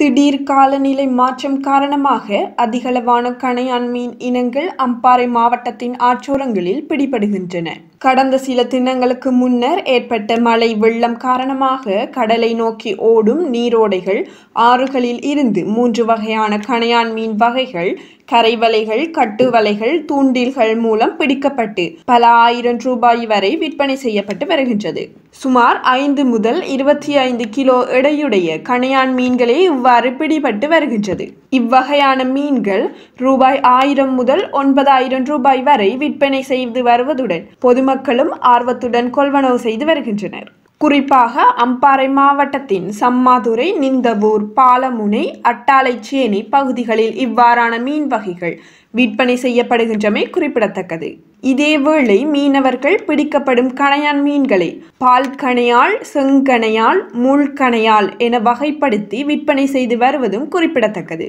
திடீர் காலநிலை மாற்றம் காரணமாக அதிகளவான கணையான் மீன் இனங்கள் அம்பாறை மாவட்டத்தின் ஆற்றோரங்களில் பிடிபடுகின்றன கடந்த சில தினங்களுக்கு முன்னர் ஏற்பட்ட மழை வெள்ளம் காரணமாக கடலை நோக்கி ஓடும் நீரோடைகள் ஆறுகளில் இருந்து மூன்று வகையான கணையான் மீன் வகைகள் கரைவலைகள் கட்டுவலைகள் தூண்டில்கள் மூலம் பிடிக்கப்பட்டு பல ஆயிரம் ரூபாய் வரை விற்பனை செய்யப்பட்டு வருகின்றது சுமார் ஐந்து முதல் இருபத்தி ஐந்து கிலோ எடையுடைய கணையான் மீன்களே இவ்வாறு பிடிபட்டு வருகின்றது இவ்வகையான மீன்கள் ரூபாய் ஆயிரம் முதல் ஒன்பதாயிரம் ரூபாய் வரை விற்பனை செய்து வருவதுடன் பொதுமக்களும் ஆர்வத்துடன் கொள்வனவு செய்து வருகின்றனர் குறிப்பாக அம்பாறை மாவட்டத்தின் சம்மாதுரை நிந்தவூர் பாலமுனை அட்டாலைச்சேனி பகுதிகளில் இவ்வாறான மீன் வகைகள் விற்பனை செய்யப்படுகின்றமை குறிப்பிடத்தக்கது இதேவேளை மீனவர்கள் பிடிக்கப்படும் கணையான் மீன்களை பால் கணையால் செங்கணையால் முள்கணையால் என வகைப்படுத்தி விற்பனை செய்து வருவதும் குறிப்பிடத்தக்கது